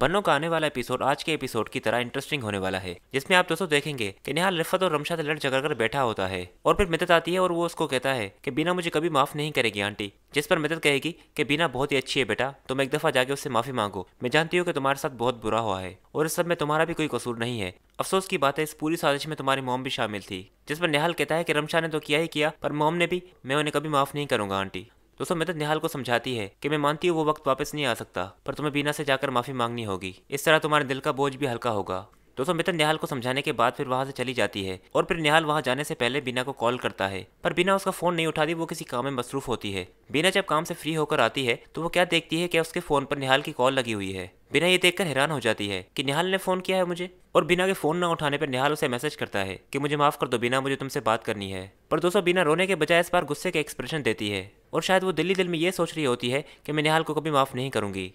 बनो का आने वाला एपिसोड आज के एपिसोड की तरह इंटरेस्टिंग होने वाला है जिसमें आप दोस्तों देखेंगे कि निहाल रिफत और रमशा से लड़ झगड़ कर बैठा होता है और फिर मिदत आती है और वो उसको कहता है कि बिना मुझे कभी माफ नहीं करेगी आंटी जिस पर मिदत कहेगी कि बिना बहुत ही अच्छी है बेटा तुम तो एक दफा जाके उससे माफी मांगो मैं जानती हूँ कि तुम्हारे साथ बहुत बुरा हुआ है और इस सब में तुम्हारा भी कोई कसूर नहीं है अफसोस की बात है इस पूरी साजिश में तुम्हारी मोम भी शामिल थी जिस पर निहाल कहता है कि रमशा ने तो किया ही किया पर मोम ने भी मैं उन्हें कभी माफ नहीं करूंगा आंटी दोस्तों मृतक निहाल को समझाती है कि मैं मानती हूँ वो वक्त वापस नहीं आ सकता पर तुम्हें बीना से जाकर माफी मांगनी होगी इस तरह तुम्हारे दिल का बोझ भी हल्का होगा दोस्तों मितन निहाल को समझाने के बाद फिर वहां से चली जाती है और फिर निहाल वहां जाने से पहले बीना को कॉल करता है पर बीना उसका फोन नहीं उठाती वो किसी काम में मसरूफ होती है बीना जब काम से फ्री होकर आती है तो वो क्या देखती है कि उसके फोन पर निहाल की कॉल लगी हुई है बिना ये देखकर हैरान हो जाती है कि निहाल ने फोन किया है मुझे और बिना के फोन न उठाने पर निहाल उसे मैसेज करता है कि मुझे माफ कर दो बिना मुझे तुमसे बात करनी है पर दोस्तों बिना रोने के बजाय इस बार गुस्से के एक्सप्रेशन देती है और शायद वो दिल्ली दिल में ये सोच रही होती है कि मैं निहाल को कभी माफ़ नहीं करूँगी